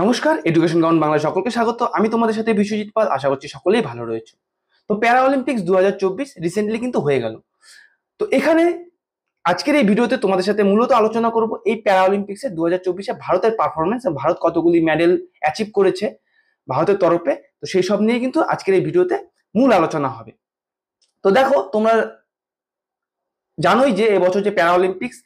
নমস্কার education ground Bangla সকলকে স্বাগত আমি তোমাদের সাথে বিশ্বজিৎ পাল আশা করছি সকলেই ভালো রয়েছে তো প্যারা অলিম্পিক্স দু রিসেন্টলি কিন্তু হয়ে গেল তো এখানে আজকের এই ভিডিওতে তোমাদের সাথে মূলত আলোচনা করব এই প্যারা অলিম্পিক্সে দু হাজার চব্বিশে ভারতের পারফরমেন্স ভারত কতগুলি মেডেল অ্যাচিভ করেছে ভারতের তরফে তো সেই সব নিয়ে কিন্তু আজকের এই ভিডিওতে মূল আলোচনা হবে তো দেখো তোমরা জানোই যে এবছর যে প্যারা অলিম্পিক্স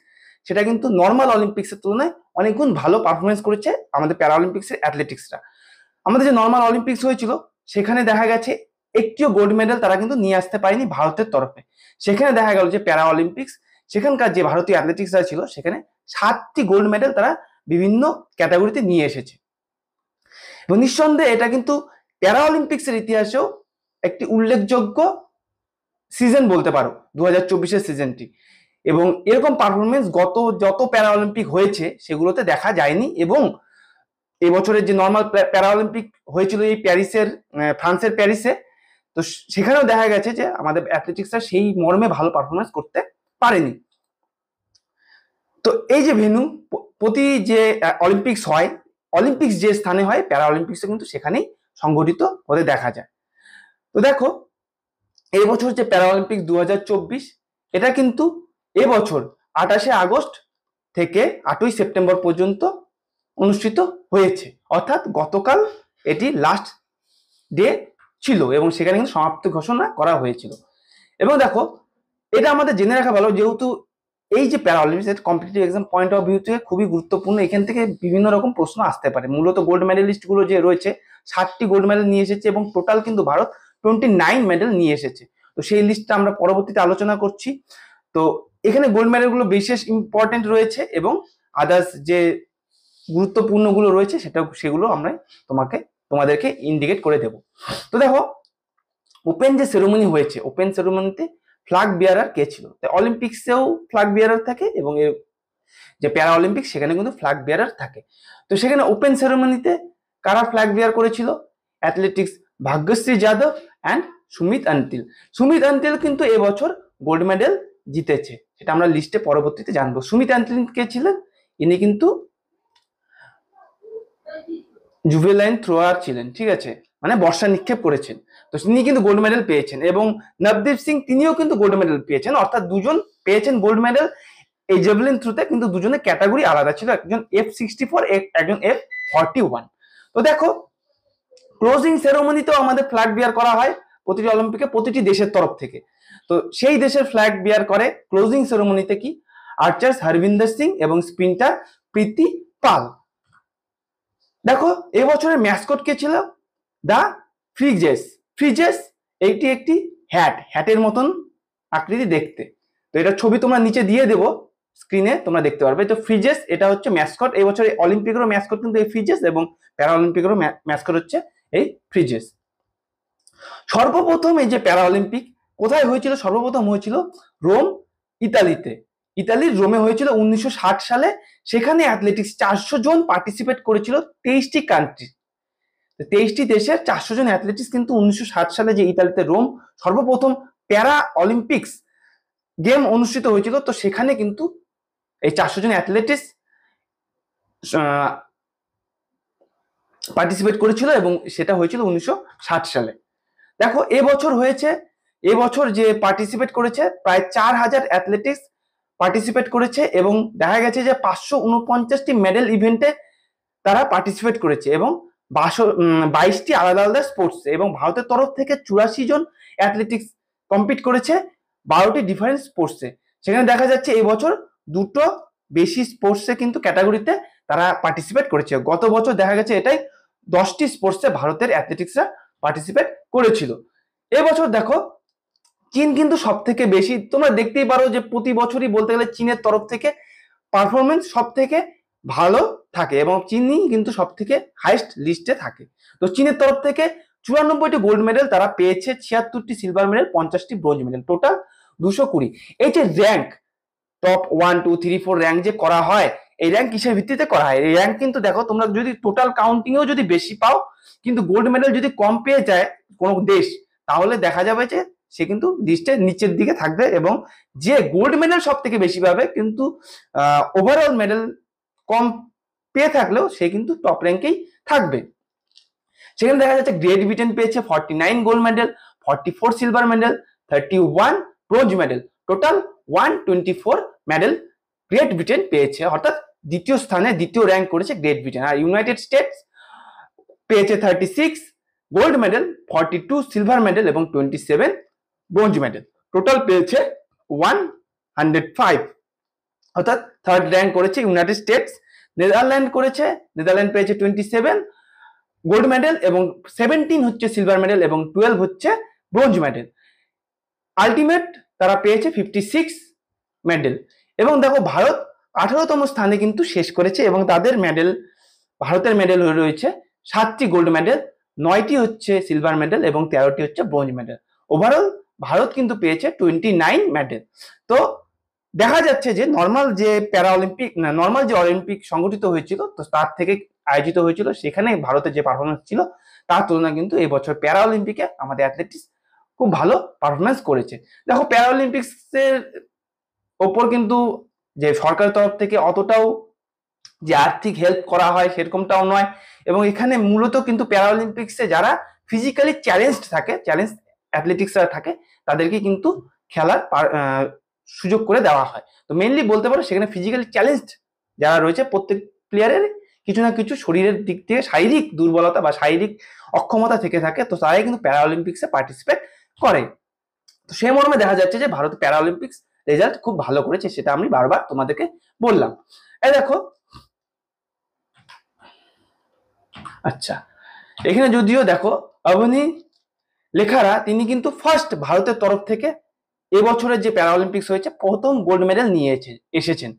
সেটা কিন্তু নর্মাল অলিম্পিক্সের তুলনায় অনেক গুণ ভালো পারফরমেন্স করেছে আমাদের প্যারালিম্পিক্সের অ্যাথলেটিক্সরা আমাদের যে নর্মাল অলিম্পিক্স হয়েছিল সেখানে দেখা গেছে একটিও গোল্ড মেডেল তারা কিন্তু নিয়ে আসতে পারেনি ভারতের তরফে সেখানে দেখা গেল যে প্যারা অলিম্পিক্স সেখানকার যে ভারতীয় অ্যাথলেটিক্সরা ছিল সেখানে সাতটি গোল্ড মেডেল তারা বিভিন্ন ক্যাটাগরিতে নিয়ে এসেছে এবং নিঃসন্দেহে এটা কিন্তু প্যারা অলিম্পিক্সের ইতিহাসেও একটি উল্লেখযোগ্য সিজন বলতে পারো দু হাজার সিজনটি এবং এরকম পারফরমেন্স গত যত প্যারাঅলিম্পিক হয়েছে সেগুলোতে দেখা যায়নি এবং এবছরের যে নর্মাল প্যারাঅলিম্পিক হয়েছিল এই প্যারিসের ফ্রান্সের প্যারিসে তো সেখানেও দেখা গেছে যে আমাদের অ্যাথলেটিক্সরা সেই মর্মে ভালো পারফরমেন্স করতে পারেনি তো এই যে ভেনু প্রতি যে অলিম্পিক্স হয় অলিম্পিক্স যে স্থানে হয় প্যারাঅলিম্পিক্সও কিন্তু সেখানেই সংগঠিত হতে দেখা যায় তো দেখো এবছর যে প্যারাঅলিম্পিক্স দু এটা কিন্তু এবছর আঠাশে আগস্ট থেকে আটই সেপ্টেম্বর পর্যন্ত অনুষ্ঠিত হয়েছে অর্থাৎ গতকাল এটি লাস্ট ডে ছিল এবং সেখানে কিন্তু সমাপ্তি ঘোষণা করা হয়েছিল এবং দেখো এটা আমাদের জেনে রাখা ভালো যেহেতু এই যে প্যারালিম্পিক্স এটা competitive exam point of view থেকে খুবই গুরুত্বপূর্ণ এখান থেকে বিভিন্ন রকম প্রশ্ন আসতে পারে মূলত গোল্ড মেডেলিস্টগুলো যে রয়েছে ষাটটি গোল্ড মেডেল নিয়ে এসেছে এবং টোটাল কিন্তু ভারত টোয়েন্টি নাইন মেডেল নিয়ে এসেছে তো সেই লিস্টটা আমরা পরবর্তীতে আলোচনা করছি তো এখানে গোল্ড মেডেলগুলো বিশেষ ইম্পর্টেন্ট রয়েছে এবং আদার্স যে গুরুত্বপূর্ণগুলো রয়েছে সেটা সেগুলো আমরা তোমাকে তোমাদেরকে ইন্ডিকেট করে দেব তো দেখো ওপেন যে সেরোমনি হয়েছে ওপেন সেরোমনিতে ফ্ল্যাগ বিয়ারার কে ছিল অলিম্পিক্সেও ফ্ল্যাগ বিয়ারার থাকে এবং এর যে প্যারা অলিম্পিক সেখানে কিন্তু ফ্ল্যাগ বিয়ারার থাকে তো সেখানে ওপেন সেরোমনিতে কারা ফ্ল্যাগ বিয়ার করেছিল অ্যাথলেটিক্স ভাগ্যশ্রী যাদব অ্যান্ড সুমিত আন্তিল সুমিত আন্তিল কিন্তু এবছর গোল্ড মেডেল জিতেছে সেটা আমরা লিস্টে পরবর্তীতে জানবো সুমিত অ্যান্টলিন কে ছিলেন ইনি কিন্তু জুভেলাইন থ্রোয়ার ছিলেন ঠিক আছে মানে বর্ষা নিক্ষেপ করেছেন তো তিনি কিন্তু গোল্ড মেডেল পেয়েছেন এবং নবদীপ সিং তিনিও কিন্তু গোল্ড মেডেল পেয়েছেন অর্থাৎ দুজন পেয়েছেন গোল্ড মেডেল এই জেভলিন থ্রুতে কিন্তু দুজনের ক্যাটাগরি আলাদা ছিল একজন এফ সিক্সটি ফোর একজন এফ ফর্টি ওয়ান তো দেখো ক্লোজিং সেরোমনিতেও আমাদের ফ্ল্যাগ বিয়ার করা হয় প্রতিটি অলিম্পিকে প্রতিটি দেশের তরফ থেকে তো সেই দেশের ফ্ল্যাগ বিয়ার করে ক্লোজিং সেরোমনিতে কি আর্চার্স হরবিন্দর সিং এবং স্পিনটার প্রীতি পাল দেখো এবছরের ম্যাসকট কে ছিল দা ফ্রিজেস ফ্রিজেস এইটি একটি হ্যাট হ্যাটের মতন আকৃতি দেখতে তো এটা ছবি তোমরা নিচে দিয়ে দেবো স্ক্রিনে তোমরা দেখতে পারবে তো ফ্রিজেস এটা হচ্ছে ম্যাসকট এই বছর অলিম্পিকেরও ম্যাসকট কিন্তু এই ফ্রিজেস এবং প্যারা প্যারাঅলিম্পিকেরও ম্যাসকট হচ্ছে এই ফ্রিজেস সর্বপ্রথম এই যে অলিম্পিক কোথায় হয়েছিল সর্বপ্রথম হয়েছিল রোম ইতালিতে ইতালির রোমে হয়েছিল উনিশশো সালে সেখানে অ্যাথলেটিক্স চারশো জন পার্টিসিপেট করেছিল তেইশটি কান্ট্রি তেইশটি দেশের চারশো জন অ্যাথলেটিক্স কিন্তু উনিশশো সালে যে ইতালিতে রোম সর্বপ্রথম প্যারা অলিম্পিক্স গেম অনুষ্ঠিত হয়েছিল তো সেখানে কিন্তু এই চারশো জন অ্যাথলেটিক্স পার্টিসিপেট করেছিল এবং সেটা হয়েছিল উনিশশো সালে দেখো এবছর হয়েছে এবছর যে পার্টিসিপেট করেছে প্রায় চার হাজার অ্যাথলেটিক্স পার্টিসিপেট করেছে এবং দেখা গেছে যে পাঁচশো উনপঞ্চাশটি মেডেল ইভেন্টে তারা পার্টিসিপেট করেছে এবং বাইশটি আলাদা আলাদা স্পোর্টস এবং ভারতের তরফ থেকে চুরাশি জন অ্যাথলেটিক্স কম্পিট করেছে বারোটি ডিফারেন্ট স্পোর্টসে সেখানে দেখা যাচ্ছে এবছর দুটো বেশি স্পোর্টসে কিন্তু ক্যাটাগরিতে তারা পার্টিসিপেট করেছে গত বছর দেখা গেছে এটাই দশটি স্পোর্টসে ভারতের অ্যাথলেটিক্সরা পার্টিসিপেট করেছিল এবছর দেখো চীন কিন্তু সব থেকে বেশি তোমরা দেখতেই পারো যে প্রতি বছরই বলতে গেলে চীনের তরফ থেকে পারফরমেন্স সব থেকে ভালো থাকে এবং চীনই কিন্তু সব থেকে হাইস্ট লিস্টে থাকে তো চীনের তরফ থেকে চুরানব্বইটি গোল্ড মেডেল তারা পেয়েছে ছিয়াত্তরটি সিলভার মেডেল পঞ্চাশটি ব্রোঞ্জ মেডেল টোটাল দুশো কুড়ি এই যে rank top one two three four rank যে করা হয় এই র্যাঙ্ক কিসের ভিত্তিতে করা হয় এই র্যাঙ্ক কিন্তু দেখো তোমরা যদি টোটাল কাউন্টিংয়েও যদি বেশি পাও কিন্তু গোল্ড মেডেল যদি কম পেয়ে যায় কোনো দেশ তাহলে দেখা যাবে যে সে কিন্তু লিস্টের নিচের দিকে থাকবে এবং যে গোল্ড মেডেল সব থেকে বেশি পাবে কিন্তু ওভারঅল মেডেল কম পেয়ে থাকলেও সে কিন্তু টপ র্যাঙ্কেই থাকবে সেখানে দেখা যাচ্ছে গ্রেট ব্রিটেন পেয়েছে forty nine gold medal forty four silver medal thirty one bronze medal total one twenty four medal Great Britain পেয়েছে অর্থাৎ দ্বিতীয় স্থানে দ্বিতীয় র্যাঙ্ক করেছে গ্রেট ব্রিটেন আর ইউনাইটেড স্টেটস পেয়েছে thirty six gold medal forty two silver medal এবং twenty seven bronze medal total পেয়েছে ওয়ান হান্ড্রেড ফাইভ অর্থাৎ থার্ড র্যাঙ্ক করেছে ইউনাইটেড স্টেটস নেদারল্যান্ড করেছে নেদারল্যান্ড পেয়েছে টোয়েন্টি সেভেন গোল্ড মেডেল এবং সেভেন্টিন হচ্ছে সিলভার মেডেল এবং টুয়েলভ হচ্ছে ব্রোঞ্জ মেডেল আলটিমেট তারা পেয়েছে ফিফটি সিক্স মেডেল এবং দেখো ভারত আঠারোতম স্থানে কিন্তু শেষ করেছে এবং তাদের মেডেল ভারতের মেডেল হয়ে রয়েছে সাতটি গোল্ড মেডেল নয়টি হচ্ছে সিলভার মেডেল এবং তেরোটি হচ্ছে ব্রোঞ্জ মেডেল ওভারঅল ভারত কিন্তু পেয়েছে টোয়েন্টি নাইন মেডেল তো দেখা যাচ্ছে যে নর্মাল যে প্যারা অলিম্পিক নর্মাল যে অলিম্পিক সংগঠিত হয়েছিল তো তার থেকে আয়োজিত হয়েছিল সেখানে ভারতের যে পারফরমেন্স ছিল তার তুলনায় কিন্তু এবছর প্যারা অলিম্পিকে আমাদের অ্যাথলেটিক্স খুব ভালো পারফরমেন্স করেছে দেখো প্যারা অলিম্পিক্সের ওপর কিন্তু যে সরকারের তরফ থেকে অতটাও যে আর্থিক হেল্প করা হয় সেরকমটাও নয় এবং এখানে মূলত কিন্তু প্যারা অলিম্পিক্সে যারা ফিজিক্যালি চ্যালেঞ্জ থাকে চ্যালেঞ্জ অ্যাথলেটিক্সরা থাকে তাদেরকে কিন্তু খেলার সুযোগ করে দেওয়া হয় তো মেনলি বলতে পারো সেখানে ফিজিক্যালি চ্যালেঞ্জড যারা রয়েছে প্রত্যেক প্লেয়ারের কিছু না কিছু শরীরের দিক থেকে শারীরিক দুর্বলতা বা শারীরিক অক্ষমতা থেকে থাকে তো তারাই কিন্তু প্যারাঅলিম্পিক্সে পার্টিসিপেট করে তো সেই মর্মে দেখা যাচ্ছে যে ভারত প্যারাঅলিম্পিক্স রেজাল্ট খুব ভালো করেছে সেটা আমি বারবার তোমাদেরকে বললাম এই দেখো আচ্ছা এখানে যদিও দেখো অবনী লেখারা তিনি কিন্তু ফার্স্ট ভারতের তরফ থেকে এবছরের যে প্যারাঅলিম্পিক্স হয়েছে প্রথম গোল্ড মেডেল নিয়েছে এসেছেন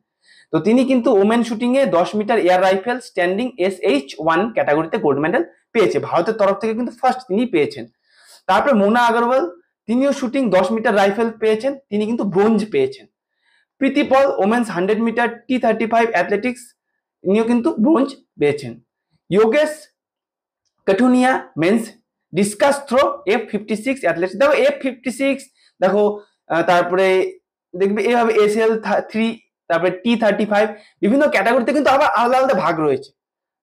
তো তিনি কিন্তু ওমেন শুটিং এ দশ metre air rifle standing S H one ক্যাটাগরিতে গোল্ড মেডেল পেয়েছে ভারতের তরফ থেকে কিন্তু ফার্স্ট তিনি পেয়েছেন তারপরে মোনা আগরওয়াল তিনিও শুটিং দশ মিটার রাইফেল পেয়েছেন তিনি কিন্তু ব্রোঞ্জ পেয়েছেন Preethipal women's hundred metre T thirty five athletics তিনিও কিন্তু ব্রোঞ্জ পেয়েছেন Yogesh Kathuniya men's discus throw F fifty six athletics দেখো এফ ফিফটি সিক্স দেখো তারপরে দেখবে এইভাবে এস এল থ্রি তারপরে টি থার্টি ফাইভ বিভিন্ন ক্যাটাগরিতে কিন্তু আবার আলাদা আলাদা ভাগ রয়েছে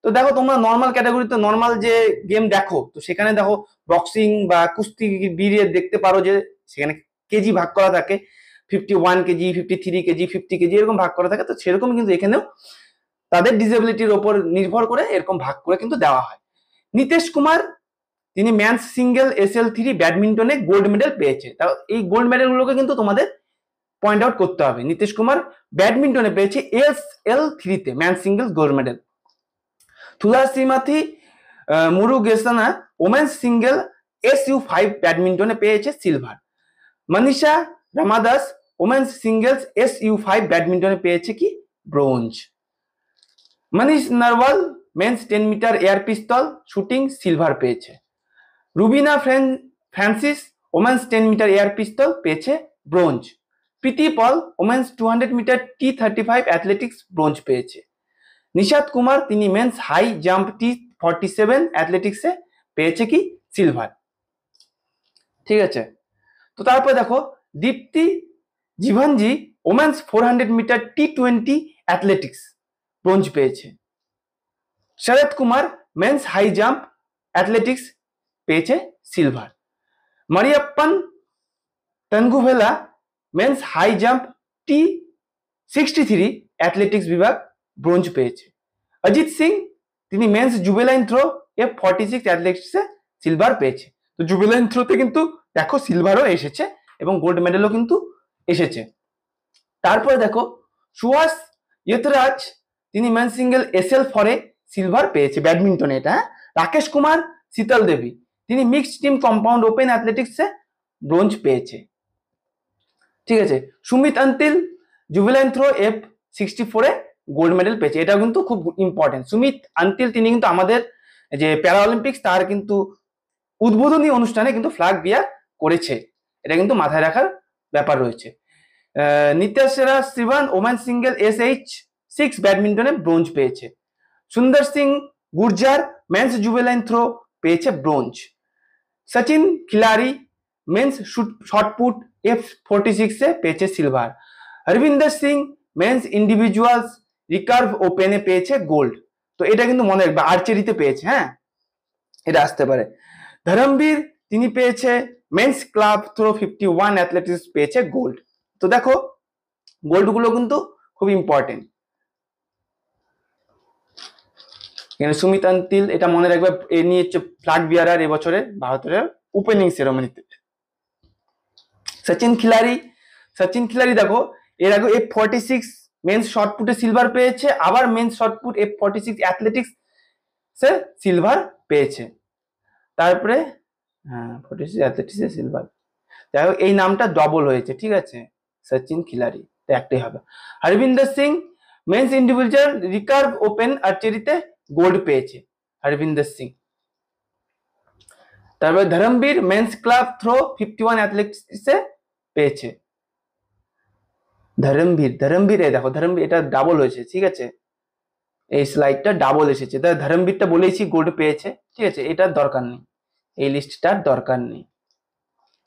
তো দেখো তোমরা নর্মাল ক্যাটাগরিতে নর্মাল যে গেম দেখো তো সেখানে দেখো বক্সিং বা কুস্তি বিড়িয়ে দেখতে পারো যে সেখানে কেজি ভাগ করা থাকে fifty one KG fifty three KG fifty KG এরকম ভাগ করা থাকে তো সেরকম কিন্তু এখানেও তাদের ডিসেবিলিটির ওপর নির্ভর করে এরকম ভাগ করে কিন্তু দেওয়া হয় নিতেশ কুমার তিনি man single S L three ব্যাডমিন্টনে গোল্ড মেডেল পেয়েছে তা এই গোল্ড মেডেলগুলোকে কিন্তু তোমাদের পয়েন্ট আউট করতে হবে নীতিশ কুমার ব্যাডমিন্টনে পেয়েছে এস এল থ্রিতে man single gold medal Thulasimathi Murugesan women's single S U five ব্যাডমিন্টনে পেয়েছে silver Manisha Ramadass women's singles S U five ব্যাডমিন্টনে পেয়েছে কি bronze Manish Narwal men's ten metre air pistol shooting silver পেয়েছে Rubina Francis women's ten metre air pistol পেয়েছে bronze Preethi Pal women's two hundred metre T thirty five athletics bronze পেয়েছে নিশাদ কুমার তিনি men's high jump T forty seven অ্যাথলেটিক্সে পেয়েছে কি সিলভার ঠিক আছে তো তারপর দেখো Deepthi Jeevanji women's four hundred metre T twenty athletics bronze পেয়েছে Sharad Kumar men's high jump athletics পেয়েছে silver Mariyappan Thangavelu men's high jump T sixty three athletics বিভাগ ব্রোঞ্জ পেয়েছে অজিত সিং তিনি মেন্স জুবেলাইন থ্রো এ ফর্টি সিক্স অ্যাথলেটিক্সে সিলভার পেয়েছে তো জুবেলাইন থ্রোতে কিন্তু দেখো সিলভারও এসেছে এবং গোল্ড মেডেলও কিন্তু এসেছে তারপরে দেখো সুহাস ইয়তরাজ তিনি মেন সিঙ্গেল এস এল ফরে সিলভার পেয়েছে ব্যাডমিন্টনে এটা হ্যাঁ রাকেশ কুমার শীতল দেবী তিনি মিক্সড টিম কম্পাউন্ড ওপেন অ্যাথলেটিক্সে ব্রোঞ্জ পেয়েছে ঠিক আছে Sumit Antil javelin throw F sixty ফোরে গোল্ড মেডেল পেয়েছে এটা কিন্তু খুব ইম্পর্টেন্ট সুমিত আন্তিল তিনি কিন্তু আমাদের যে প্যারাঅলিম্পিক্স তার কিন্তু উদ্বোধনী অনুষ্ঠানে কিন্তু ফ্ল্যাগ বিয়ার করেছে এটা কিন্তু মাথায় রাখার ব্যাপার রয়েছে Nithyasre Sivan women single S H six ব্যাডমিন্টনে ব্রোঞ্জ পেয়েছে Sundar Singh Gurjar men's javelin throw পেয়েছে bronze Sachin Khilari men's shot put F forty six পেয়েছে silver Harvinder Singh men's individuals recurve ও পেনে পেয়েছে গোল্ড তো এটা কিন্তু মনে রাখবে আর্চারিতে পেয়েছে হ্যাঁ এটা আসতে পারে ধরমবীর তিনি পেয়েছে men's club throw fifty one athletics পেয়েছে গোল্ড তো দেখো গোল্ডগুলো কিন্তু খুব ইম্পর্টেন্ট এখানে আন্তিল এটা মনে রাখবে এ নিয়ে হচ্ছে ফ্লাগ বিয়ারার এবছরে ভারতের ওপেনিং সেরেমনিতে সচিন খিলারি সচিন খিলারি দেখো এর আগে এফ ফর্টি সিক্স মেন্স শর্টপুটে সিলভার পেয়েছে আবার men's shot put F forty six athletics সে সিলভার পেয়েছে তারপরে হ্যাঁ ফর্টি সিক্স অ্যাথলেটিক্সে সিলভার যাই হোক এই নামটা ডবল হয়েছে ঠিক আছে সচিন খিলারি একটাই হবে Harvinder Singh men's individual recurve open চেরিতে গোল্ড পেয়েছে হরবিন্দর সিং তারপরে Dharambir men's club throw fifty one অ্যাথলেটিক্সে পেয়েছে ধরমবীর ধরমবীর এ দেখো ধরমবীর এটা ডাবল হয়েছে ঠিক আছে এই স্লাইডটা ডাবল এসেছে তাই ধরমবীরটা বলেইছি গোল্ড পেয়েছে ঠিক আছে এটার দরকার নেই এই লিস্টটার দরকার নেই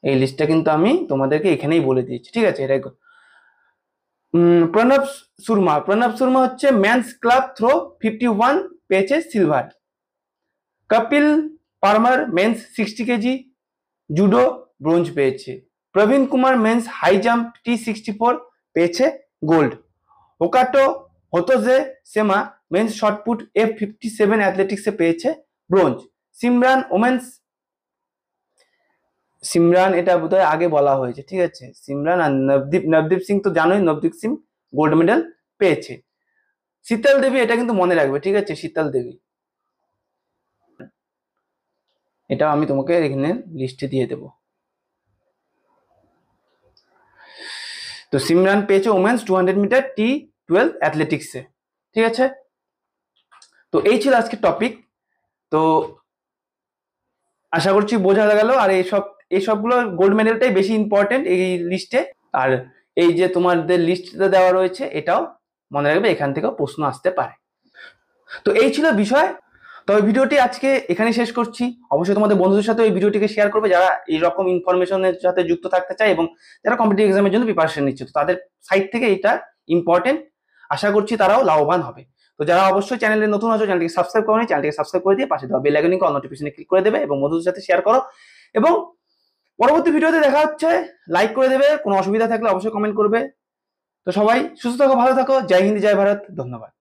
এই লিস্টটা কিন্তু আমি তোমাদেরকে এখানেই বলে দিয়েছি ঠিক আছে এটাই প্রণব সুরমা প্রণব সুরমা হচ্ছে men's club throw fifty one পেয়েছে silver Kapil Parmar men's sixty KG judo bronze পেয়েছে Praveen Kumar men's high jump T sixty four পেয়েছে gold Hokato Hotozhe Sema men's shot put F fifty seven অ্যাথলেটিক্সে পেয়েছে ব্রোঞ্জ সিমরান ওমেন্স সিমরান এটা বোধহয় আগে বলা হয়েছে ঠিক আছে সিমরান আর নবদীপ নবদীপ সিং তো জানোই নবদীপ সিং গোল্ড মেডেল পেয়েছে শীতল দেবী এটা কিন্তু মনে রাখবে ঠিক আছে শীতল দেবী এটা আমি তোমাকে এখানে লিস্টে দিয়ে দেব তো সিমরান পেয়েছে women's two hundred metre T twelve অ্যাথলেটিক্সে ঠিক আছে তো এই ছিল আজকে টপিক তো আশা করছি বোঝা গেল আর এইসব এইসবগুলো গোল্ড মেডেলটাই বেশি ইম্পর্টেন্ট এই লিস্টে আর এই যে তোমাদের লিস্টটা দেওয়া রয়েছে এটাও মনে রাখবে এখান থেকেও প্রশ্ন আসতে পারে তো এই ছিল বিষয় তবে ভিডিওটি আজকে এখানে শেষ করছি অবশ্যই তোমাদের বন্ধুদের সাথে এই ভিডিওটিকে শেয়ার করবে যারা এই রকম ইনফরমেশনের সাথে যুক্ত থাকতে চায় এবং যারা কম্পিটিভ এক্সামের জন্য প্রিপারেশন নিচ্ছে তো তাদের সাইড থেকে এটা ইম্পর্টেন্ট আশা করছি তারাও লাভবান হবে তো যারা অবশ্যই চ্যানেলে নতুন আছো চ্যানেলটিকে সাবস্ক্রাইব করো চ্যানেলটিকে সাবস্ক্রাইব করে দিয়ে পাশে দেওয়া বেল আইকনকে অল নোটিফিকেশনে ক্লিক করে দেবে এবং বন্ধুদের সাথে শেয়ার করো এবং পরবর্তী ভিডিওতে দেখা হচ্ছে লাইক করে দেবে কোনো অসুবিধা থাকলে অবশ্যই কমেন্ট করবে তো সবাই সুস্থ থাকো ভালো থাকো জয় হিন্দ জয় ভারত ধন্যবাদ